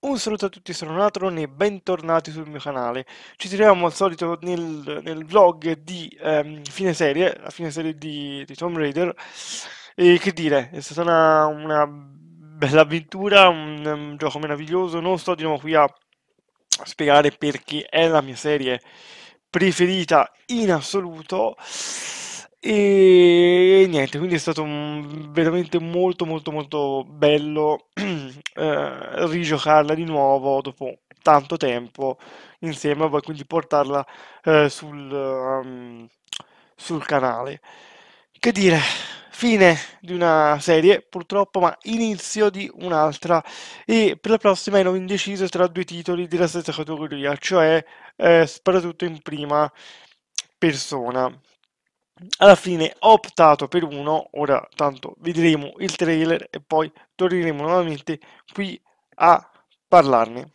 Un saluto a tutti, sono Natron e bentornati sul mio canale. Ci troviamo al solito nel, nel vlog di ehm, fine serie, la fine serie di, di, Tomb Raider. E che dire, è stata una, una bella avventura, un, un, gioco meraviglioso. Non sto di nuovo qui a spiegare perché è la mia serie preferita in assoluto. E niente, quindi è stato veramente molto, molto, molto bello eh, rigiocarla di nuovo dopo tanto tempo insieme a voi, quindi portarla eh, sul, ehm, sul canale. Che dire, fine di una serie purtroppo, ma inizio di un'altra e per la prossima ero indeciso tra due titoli della stessa categoria, cioè eh, Sparatutto in prima persona alla fine ho optato per uno, ora tanto vedremo il trailer e poi torneremo nuovamente qui a parlarne.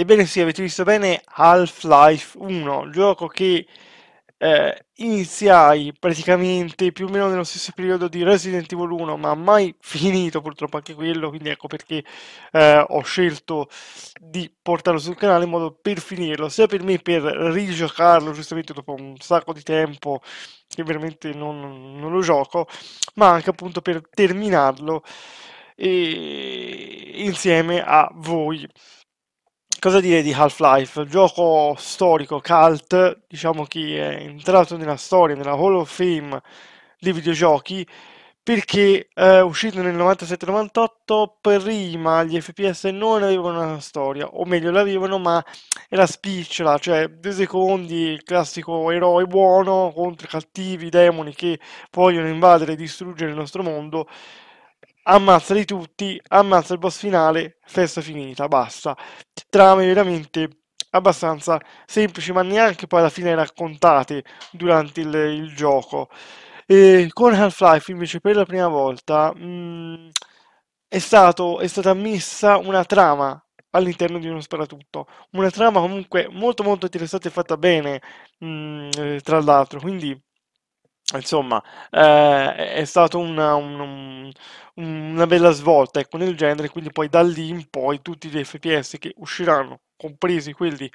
Ebbene sì, avete visto bene Half-Life 1, gioco che eh, iniziai praticamente più o meno nello stesso periodo di Resident Evil 1, ma mai finito purtroppo anche quello, quindi ecco perché eh, ho scelto di portarlo sul canale in modo per finirlo, sia per me per rigiocarlo giustamente dopo un sacco di tempo che veramente non, non lo gioco, ma anche appunto per terminarlo e... insieme a voi cosa dire di Half-Life? Gioco storico, cult, diciamo che è entrato nella storia, nella Hall of Fame dei videogiochi, perché eh, uscito nel 97-98, prima gli FPS non avevano una storia, o meglio l'avevano ma era spicciola, cioè due secondi il classico eroe buono contro i cattivi demoni che vogliono invadere e distruggere il nostro mondo, ammazzali tutti, ammazza il boss finale, festa finita, basta. Trame veramente abbastanza semplici, ma neanche poi alla fine raccontate durante il, il gioco. E con Half-Life invece per la prima volta mh, mm, è, stato, è stata messa una trama all'interno di uno sparatutto. Una trama comunque molto molto interessante e fatta bene, mh, mm, tra l'altro, quindi Insomma, eh, è stata una, un- un- una bella svolta, ecco, nel genere, quindi poi da lì in poi tutti gli FPS che usciranno, compresi quelli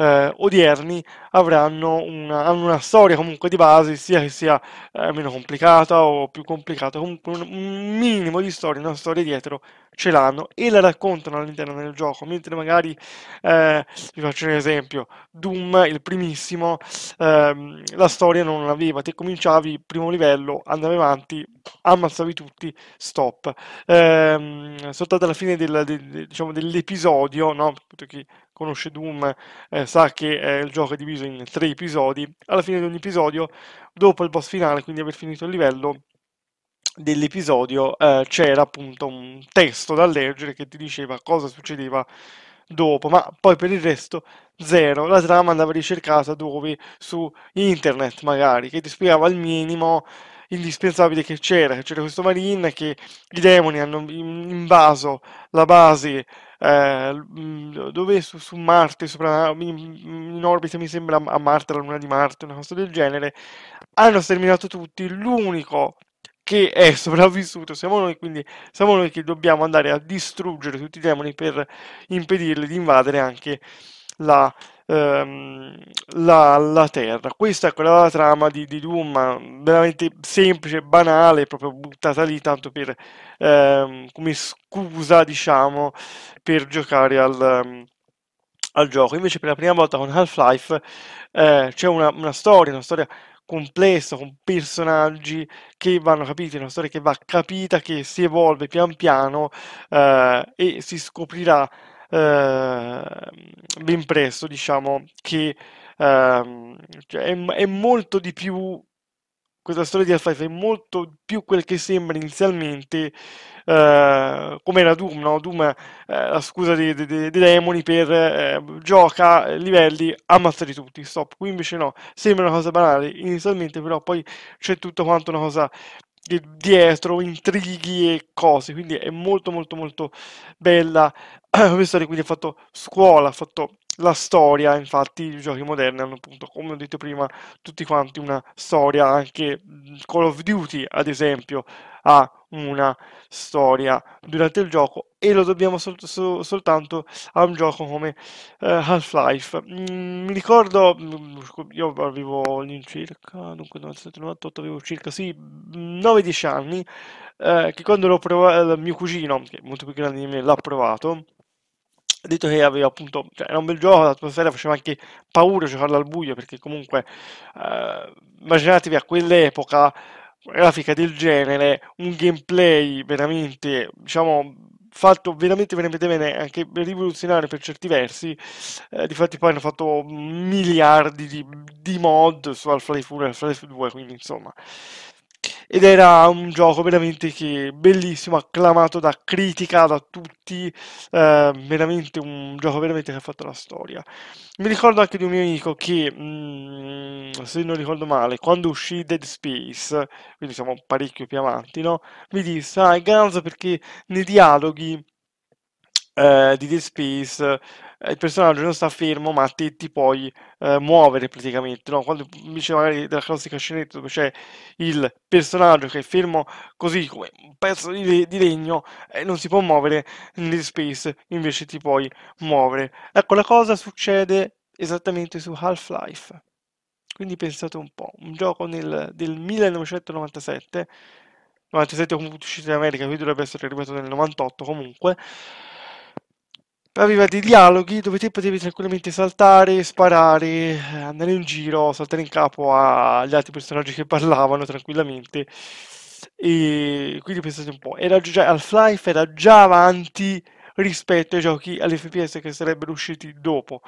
eh, odierni avranno una, hanno una storia comunque di base, sia che sia eh, meno complicata o più complicata, comunque un minimo di storia, una storia dietro ce l'hanno e la raccontano all'interno del gioco, mentre magari, eh, vi faccio un esempio, Doom, il primissimo, ehm, la storia non l'aveva, te cominciavi primo livello, andavi avanti, ammazzavi tutti, stop. Eh, soltanto alla fine del, del, diciamo, dell'episodio, no? conosce Doom eh, sa che eh, il gioco è diviso in tre episodi. Alla fine di ogni episodio, dopo il boss finale, quindi aver finito il livello dell'episodio, eh, c'era appunto un testo da leggere che ti diceva cosa succedeva dopo, ma poi per il resto zero. La trama andava ricercata dove? Su internet magari, che ti spiegava al minimo indispensabile che c'era, c'era questo Marin che i demoni hanno invaso la base eh, dove su, su Marte, sopra, in, in, orbita mi sembra a Marte, la luna di Marte, una cosa del genere, hanno sterminato tutti, l'unico che è sopravvissuto siamo noi, quindi siamo noi che dobbiamo andare a distruggere tutti i demoni per impedirli di invadere anche la, ehm, la, la terra. Questa è quella la trama di, di Doom, veramente semplice, banale, proprio buttata lì tanto per, ehm, come scusa, diciamo, per giocare al ehm, al gioco. Invece, per la prima volta con Half-Life eh, c'è una, una, storia, una storia complessa, con personaggi che vanno capiti, una storia che va capita, che si evolve pian piano eh, e si scoprirà Ehm, ben presto, diciamo, che ehm, cioè è, è molto di più questa storia di Half-Life è molto più quel che sembra inizialmente, eh, come era Doom, no? Doom è eh, la scusa dei, dei, dei demoni per eh, gioca, eh, livelli, ammazzati tutti, stop. Qui invece no, sembra una cosa banale inizialmente, però poi c'è tutto quanto una cosa dietro, intrighi e cose, quindi è molto molto molto bella. Questa quindi ha fatto scuola, ha fatto la storia, infatti i giochi moderni hanno appunto, come ho detto prima, tutti quanti una storia, anche mhmm, Call of Duty ad esempio ha una storia durante il gioco e lo dobbiamo sol- sol- soltanto a un gioco come uh, Half-Life. Mhmm, mi ricordo, mhmm, io avevo all'incirca, dunque 97 avevo circa sì, 9-10 anni, eh, che quando l'ho provato, mio cugino, che è molto più grande di me, l'ha provato, detto che aveva appunto, cioè, era un bel gioco, l'atmosfera faceva anche paura giocarla cioè, al buio perché comunque eh, immaginatevi a quell'epoca grafica del genere, un gameplay veramente, diciamo, fatto veramente veramente bene, anche rivoluzionario per certi versi. Eh, difatti poi hanno fatto miliardi di, di mod su Half-Life 1 e Half-Life 2, quindi insomma ed era un gioco veramente che bellissimo, acclamato da critica, da tutti, eh, veramente un gioco veramente che ha fatto la storia. Mi ricordo anche di un mio amico che, mh, mm, se non ricordo male, quando uscì Dead Space, quindi siamo parecchio più avanti, no? mi disse, ah, è ganzo perché nei dialoghi eh, di Dead Space il personaggio non sta fermo, ma te ti puoi eh, muovere praticamente, no? Quando invece magari della classica scenetta dove c'è il personaggio che è fermo così come un pezzo di, di legno e eh, non si può muovere nel space, invece ti puoi muovere. Ecco, la cosa succede esattamente su Half-Life. Quindi pensate un po', un gioco nel, del 1997, 97 comunque uscito in America, qui dovrebbe essere arrivato nel 98 comunque, aveva dei dialoghi dove te potevi tranquillamente saltare, sparare, andare in giro, saltare in capo agli altri personaggi che parlavano tranquillamente. E quindi pensate un po', era già, cioè Half-Life era già avanti rispetto ai giochi all'FPS che sarebbero usciti dopo.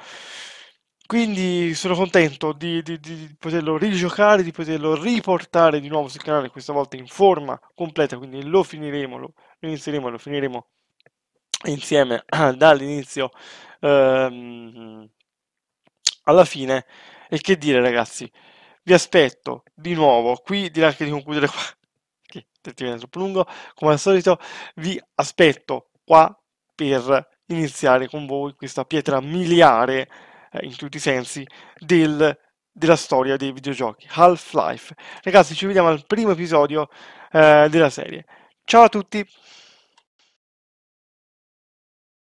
Quindi sono contento di, di, di, poterlo rigiocare, di poterlo riportare di nuovo sul canale, questa volta in forma completa, quindi lo finiremo, lo, lo inizieremo, lo finiremo insieme dall'inizio ehm, alla fine. E che dire, ragazzi, vi aspetto di nuovo qui, direi anche di concludere qua, che viene troppo lungo, come al solito, vi aspetto qua per iniziare con voi questa pietra miliare, eh, in tutti i sensi, del, della storia dei videogiochi, Half-Life. Ragazzi, ci vediamo al primo episodio eh, della serie. Ciao a tutti!